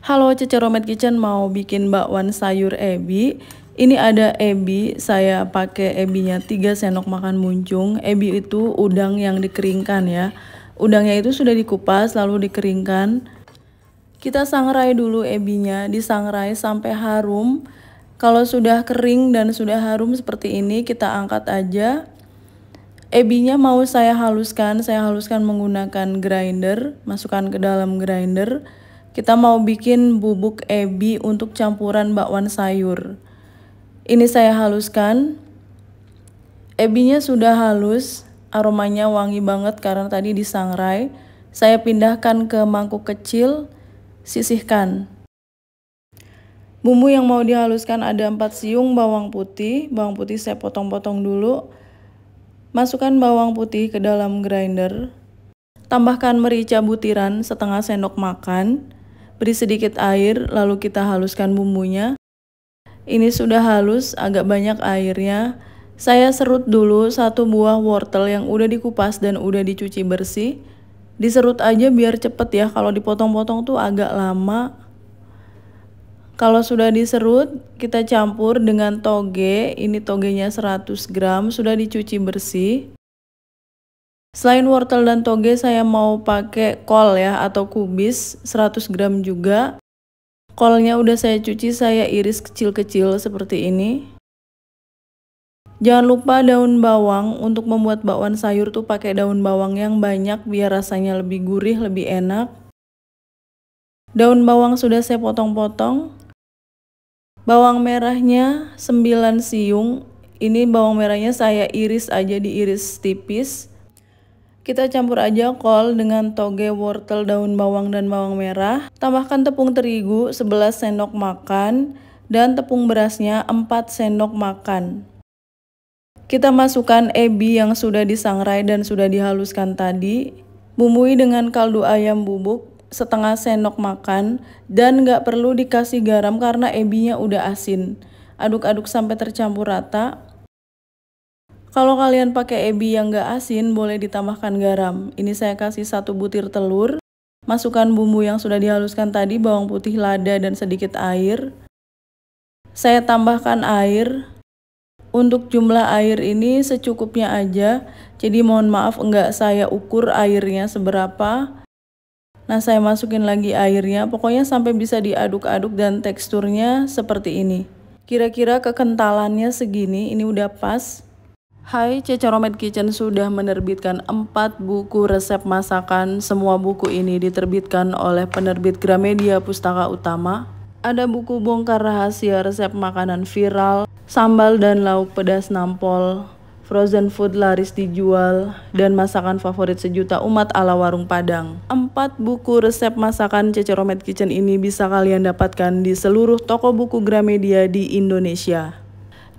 Halo Cece Romet Kitchen mau bikin bakwan sayur ebi. Ini ada ebi, saya pakai ebinya 3 sendok makan muncung. Ebi itu udang yang dikeringkan ya. Udangnya itu sudah dikupas lalu dikeringkan. Kita sangrai dulu ebinya, disangrai sampai harum. Kalau sudah kering dan sudah harum seperti ini, kita angkat aja. Ebinya mau saya haluskan, saya haluskan menggunakan grinder, masukkan ke dalam grinder. Kita mau bikin bubuk ebi untuk campuran bakwan sayur. Ini saya haluskan. Ebinya sudah halus, aromanya wangi banget karena tadi disangrai. Saya pindahkan ke mangkuk kecil, sisihkan. Bumbu yang mau dihaluskan ada 4 siung bawang putih. Bawang putih saya potong-potong dulu. Masukkan bawang putih ke dalam grinder. Tambahkan merica butiran setengah sendok makan. Beri sedikit air, lalu kita haluskan bumbunya. Ini sudah halus, agak banyak airnya. Saya serut dulu satu buah wortel yang udah dikupas dan udah dicuci bersih. Diserut aja biar cepet ya, kalau dipotong-potong tuh agak lama. Kalau sudah diserut, kita campur dengan toge. Ini togenya 100 gram, sudah dicuci bersih. Selain wortel dan toge saya mau pakai kol ya atau kubis 100 gram juga. Kolnya udah saya cuci, saya iris kecil-kecil seperti ini. Jangan lupa daun bawang, untuk membuat bakwan sayur tuh pakai daun bawang yang banyak biar rasanya lebih gurih, lebih enak. Daun bawang sudah saya potong-potong. Bawang merahnya 9 siung. Ini bawang merahnya saya iris aja diiris tipis. Kita campur aja kol dengan toge, wortel, daun bawang, dan bawang merah. Tambahkan tepung terigu 11 sendok makan dan tepung berasnya 4 sendok makan. Kita masukkan ebi yang sudah disangrai dan sudah dihaluskan tadi. Bumbui dengan kaldu ayam bubuk setengah sendok makan dan nggak perlu dikasih garam karena ebinya udah asin. Aduk-aduk sampai tercampur rata. Kalau kalian pakai ebi yang nggak asin, boleh ditambahkan garam. Ini saya kasih satu butir telur. Masukkan bumbu yang sudah dihaluskan tadi, bawang putih, lada, dan sedikit air. Saya tambahkan air. Untuk jumlah air ini secukupnya aja. Jadi mohon maaf nggak saya ukur airnya seberapa. Nah, saya masukin lagi airnya. Pokoknya sampai bisa diaduk-aduk dan teksturnya seperti ini. Kira-kira kekentalannya segini, ini udah pas. Hai, Romet Kitchen sudah menerbitkan 4 buku resep masakan. Semua buku ini diterbitkan oleh penerbit Gramedia Pustaka Utama. Ada buku bongkar rahasia resep makanan viral, sambal dan lauk pedas nampol, frozen food laris dijual, dan masakan favorit sejuta umat ala warung Padang. Empat buku resep masakan Romet Kitchen ini bisa kalian dapatkan di seluruh toko buku Gramedia di Indonesia.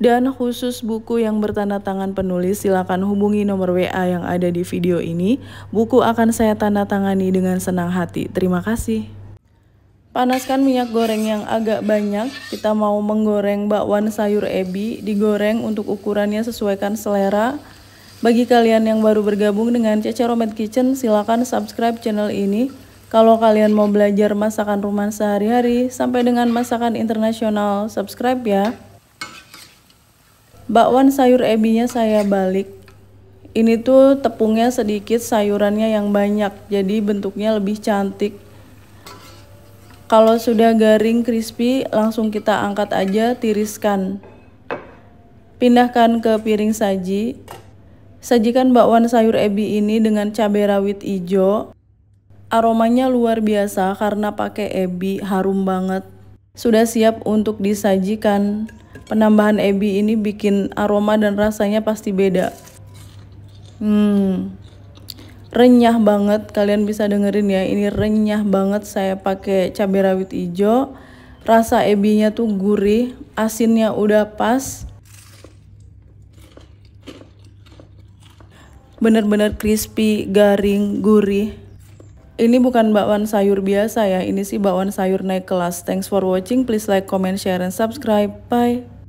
Dan khusus buku yang bertanda tangan penulis silakan hubungi nomor WA yang ada di video ini. Buku akan saya tanda tangani dengan senang hati. Terima kasih. Panaskan minyak goreng yang agak banyak. Kita mau menggoreng bakwan sayur ebi, digoreng untuk ukurannya sesuaikan selera. Bagi kalian yang baru bergabung dengan Cece Romet Kitchen, silakan subscribe channel ini. Kalau kalian mau belajar masakan rumah sehari-hari sampai dengan masakan internasional, subscribe ya bakwan sayur ebinya saya balik ini tuh tepungnya sedikit sayurannya yang banyak jadi bentuknya lebih cantik kalau sudah garing crispy langsung kita angkat aja tiriskan pindahkan ke piring saji sajikan bakwan sayur ebi ini dengan cabai rawit ijo. aromanya luar biasa karena pakai ebi harum banget sudah siap untuk disajikan Penambahan ebi ini bikin aroma dan rasanya pasti beda. Hmm. Renyah banget, kalian bisa dengerin ya. Ini renyah banget saya pakai cabai rawit hijau. Rasa ebinya tuh gurih, asinnya udah pas. Bener-bener crispy, garing, gurih. Ini bukan bakwan sayur biasa ya, ini sih bakwan sayur naik kelas. Thanks for watching, please like, comment, share, and subscribe. Bye!